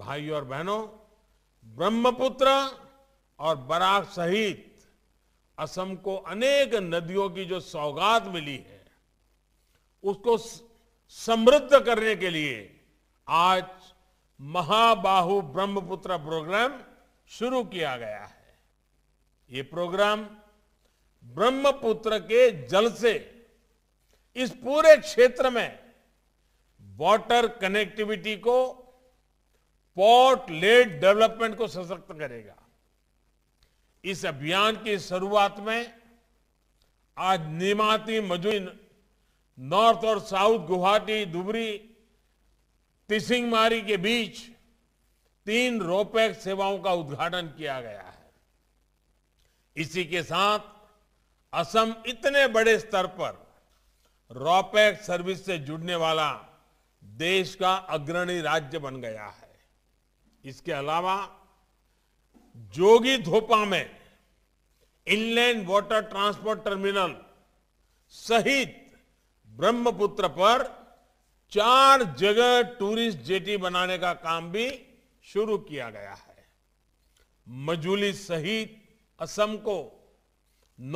भाइयों और बहनों ब्रह्मपुत्र और बराक सहित असम को अनेक नदियों की जो सौगात मिली है उसको समृद्ध करने के लिए आज महाबाहु ब्रह्मपुत्र प्रोग्राम शुरू किया गया है ये प्रोग्राम ब्रह्मपुत्र के जल से इस पूरे क्षेत्र में वाटर कनेक्टिविटी को स्पॉट लेड डेवलपमेंट को सशक्त करेगा इस अभियान की शुरुआत में आज नीमाती मजुई नॉर्थ और साउथ गुवाहाटी दुबरी तिसिंगमारी के बीच तीन रोपैक सेवाओं का उद्घाटन किया गया है इसी के साथ असम इतने बड़े स्तर पर रोपैक सर्विस से जुड़ने वाला देश का अग्रणी राज्य बन गया है इसके अलावा जोगी धोपा में इनलैंड वाटर ट्रांसपोर्ट टर्मिनल सहित ब्रह्मपुत्र पर चार जगह टूरिस्ट जेटी बनाने का काम भी शुरू किया गया है मजूली सहित असम को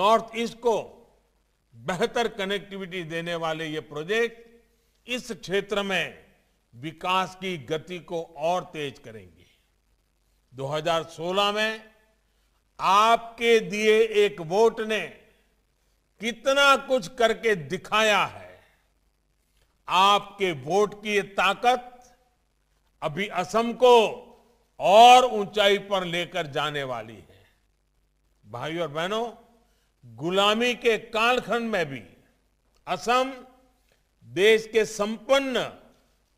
नॉर्थ ईस्ट को बेहतर कनेक्टिविटी देने वाले ये प्रोजेक्ट इस क्षेत्र में विकास की गति को और तेज करेंगे 2016 में आपके दिए एक वोट ने कितना कुछ करके दिखाया है आपके वोट की ये ताकत अभी असम को और ऊंचाई पर लेकर जाने वाली है भाई और बहनों गुलामी के कालखंड में भी असम देश के संपन्न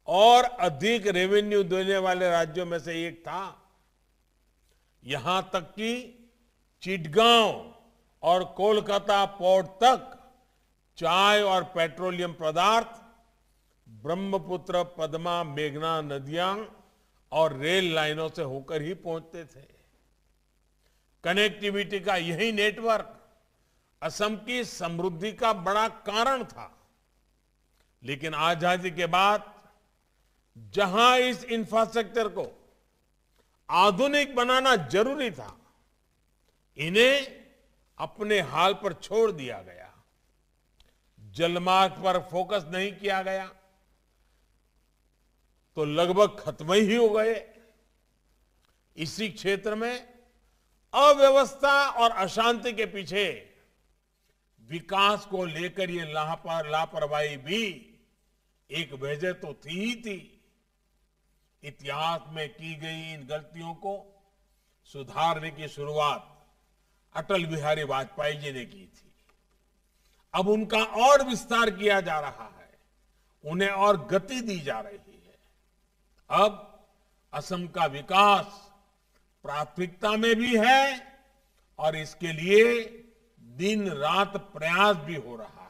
और अधिक रेवेन्यू देने वाले राज्यों में से एक था यहां तक कि चिटगांव और कोलकाता पोर्ट तक चाय और पेट्रोलियम पदार्थ ब्रह्मपुत्र पद्मा मेघना नदियां और रेल लाइनों से होकर ही पहुंचते थे कनेक्टिविटी का यही नेटवर्क असम की समृद्धि का बड़ा कारण था लेकिन आजादी के बाद जहां इस इंफ्रास्ट्रक्चर को आधुनिक बनाना जरूरी था इन्हें अपने हाल पर छोड़ दिया गया जलमार्ग पर फोकस नहीं किया गया तो लगभग खत्म ही हो गए इसी क्षेत्र में अव्यवस्था और अशांति के पीछे विकास को लेकर ये लापरवाही भी एक वजह तो थी ही थी इतिहास में की गई इन गलतियों को सुधारने की शुरुआत अटल बिहारी वाजपेयी जी ने की थी अब उनका और विस्तार किया जा रहा है उन्हें और गति दी जा रही है अब असम का विकास प्राथमिकता में भी है और इसके लिए दिन रात प्रयास भी हो रहा है